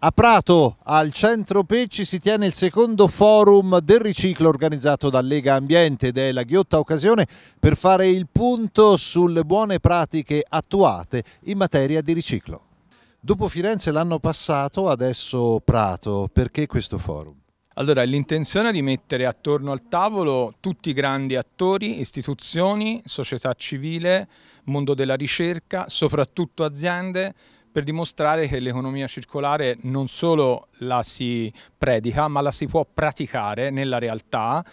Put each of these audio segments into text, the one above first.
A Prato, al centro Pecci, si tiene il secondo forum del riciclo organizzato da Lega Ambiente ed è la ghiotta occasione per fare il punto sulle buone pratiche attuate in materia di riciclo. Dopo Firenze l'anno passato, adesso Prato, perché questo forum? Allora, l'intenzione è di mettere attorno al tavolo tutti i grandi attori, istituzioni, società civile, mondo della ricerca, soprattutto aziende, per dimostrare che l'economia circolare non solo la si predica ma la si può praticare nella realtà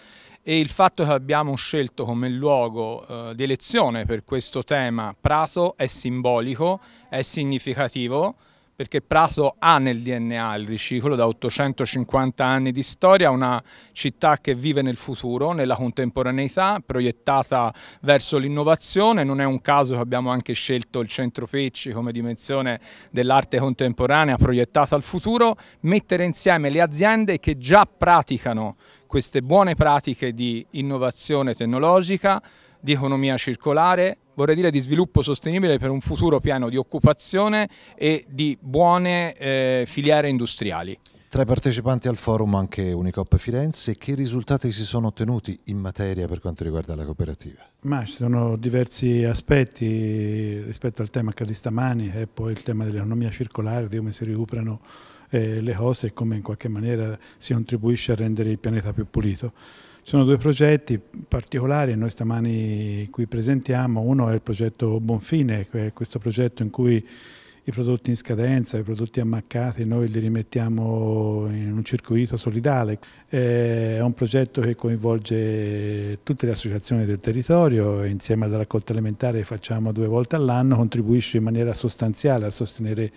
e il fatto che abbiamo scelto come luogo eh, di elezione per questo tema Prato è simbolico, è significativo perché Prato ha nel DNA il riciclo da 850 anni di storia, una città che vive nel futuro, nella contemporaneità, proiettata verso l'innovazione, non è un caso che abbiamo anche scelto il centro Pecci come dimensione dell'arte contemporanea proiettata al futuro, mettere insieme le aziende che già praticano queste buone pratiche di innovazione tecnologica, di economia circolare, vorrei dire di sviluppo sostenibile per un futuro piano di occupazione e di buone eh, filiere industriali. Tra i partecipanti al forum anche Unicop Firenze, che risultati si sono ottenuti in materia per quanto riguarda la cooperativa? Ma ci sono diversi aspetti rispetto al tema che di stamani e poi il tema dell'economia circolare, di come si recuperano eh, le cose e come in qualche maniera si contribuisce a rendere il pianeta più pulito. Sono due progetti particolari che noi stamani qui presentiamo. Uno è il progetto Bonfine, che è questo progetto in cui i prodotti in scadenza, i prodotti ammaccati, noi li rimettiamo in un circuito solidale. Eh, è un progetto che coinvolge tutte le associazioni del territorio e insieme alla raccolta alimentare che facciamo due volte all'anno contribuisce in maniera sostanziale a sostenere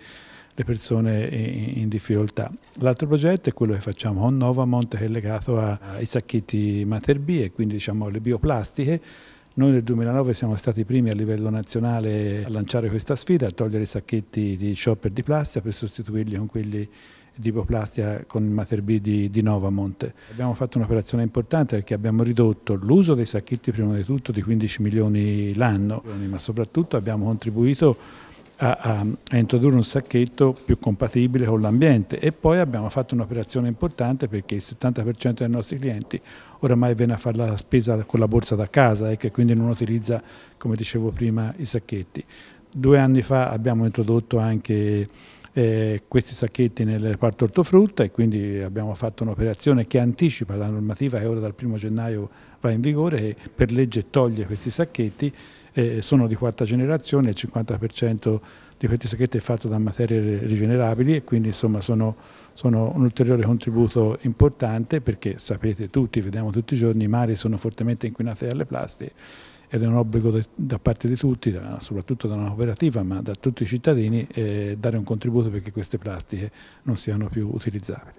le persone in, in difficoltà. L'altro progetto è quello che facciamo con Novamont che è legato ai sacchetti Mater B e quindi diciamo alle bioplastiche noi nel 2009 siamo stati i primi a livello nazionale a lanciare questa sfida, a togliere i sacchetti di shopper di plastica per sostituirli con quelli di Boplastia con il Mater B di, di Novamont. Abbiamo fatto un'operazione importante perché abbiamo ridotto l'uso dei sacchetti prima di tutto di 15 milioni l'anno, ma soprattutto abbiamo contribuito a, a, a introdurre un sacchetto più compatibile con l'ambiente e poi abbiamo fatto un'operazione importante perché il 70% dei nostri clienti oramai viene a fare la spesa con la borsa da casa e che quindi non utilizza, come dicevo prima, i sacchetti. Due anni fa abbiamo introdotto anche eh, questi sacchetti nel reparto ortofrutta e quindi abbiamo fatto un'operazione che anticipa la normativa che ora dal 1 gennaio va in vigore e per legge toglie questi sacchetti eh, sono di quarta generazione, il 50% di queste sacchette è fatto da materie rigenerabili e quindi insomma sono, sono, un ulteriore contributo importante perché sapete tutti, vediamo tutti i giorni, i mari sono fortemente inquinati dalle plastiche ed è un obbligo de, da parte di tutti, da, soprattutto da una cooperativa ma da tutti i cittadini, eh, dare un contributo perché queste plastiche non siano più utilizzabili.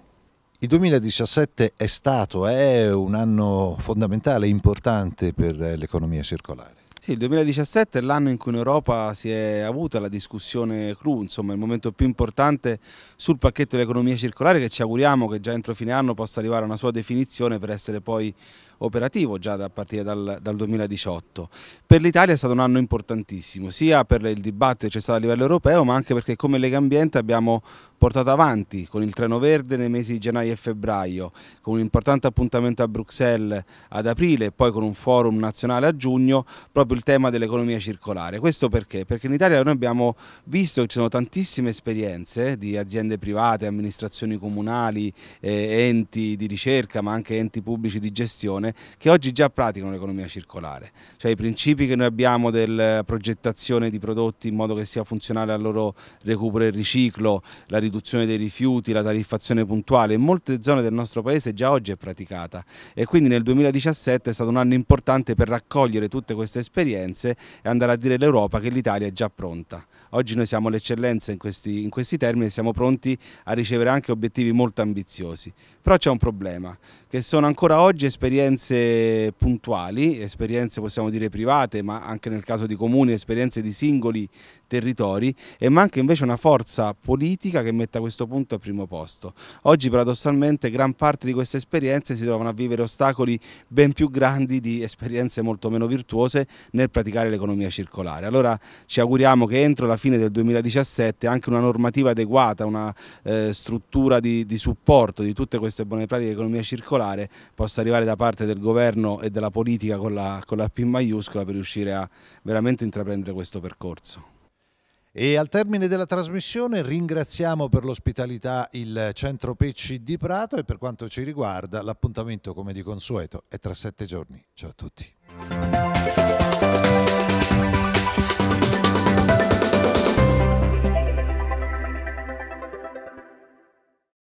Il 2017 è stato, è un anno fondamentale, importante per l'economia circolare. Sì, il 2017 è l'anno in cui in Europa si è avuta la discussione clou, insomma il momento più importante sul pacchetto dell'economia circolare che ci auguriamo che già entro fine anno possa arrivare a una sua definizione per essere poi operativo già da, a partire dal, dal 2018. Per l'Italia è stato un anno importantissimo, sia per il dibattito che c'è stato a livello europeo, ma anche perché come Lega Ambiente abbiamo portato avanti con il treno verde nei mesi di gennaio e febbraio, con un importante appuntamento a Bruxelles ad aprile e poi con un forum nazionale a giugno, proprio proprio il tema dell'economia circolare. Questo perché? Perché in Italia noi abbiamo visto che ci sono tantissime esperienze di aziende private, amministrazioni comunali, eh, enti di ricerca ma anche enti pubblici di gestione che oggi già praticano l'economia circolare. Cioè i principi che noi abbiamo della progettazione di prodotti in modo che sia funzionale al loro recupero e riciclo, la riduzione dei rifiuti, la tariffazione puntuale, in molte zone del nostro paese già oggi è praticata e quindi nel 2017 è stato un anno importante per raccogliere tutte queste esperienze esperienze e andare a dire all'Europa che l'Italia è già pronta. Oggi noi siamo l'eccellenza in questi, in questi termini e siamo pronti a ricevere anche obiettivi molto ambiziosi. Però c'è un problema, che sono ancora oggi esperienze puntuali, esperienze possiamo dire private, ma anche nel caso di comuni, esperienze di singoli territori e manca invece una forza politica che metta questo punto al primo posto. Oggi paradossalmente gran parte di queste esperienze si trovano a vivere ostacoli ben più grandi di esperienze molto meno virtuose nel praticare l'economia circolare. Allora ci auguriamo che entro la fine del 2017 anche una normativa adeguata, una eh, struttura di, di, supporto di tutte queste buone pratiche di economia circolare possa arrivare da parte del governo e della politica con la, con la P maiuscola per riuscire a veramente intraprendere questo percorso. E al termine della trasmissione ringraziamo per l'ospitalità il Centro Pecci di Prato e per quanto ci riguarda l'appuntamento come di consueto è tra sette giorni. Ciao a tutti.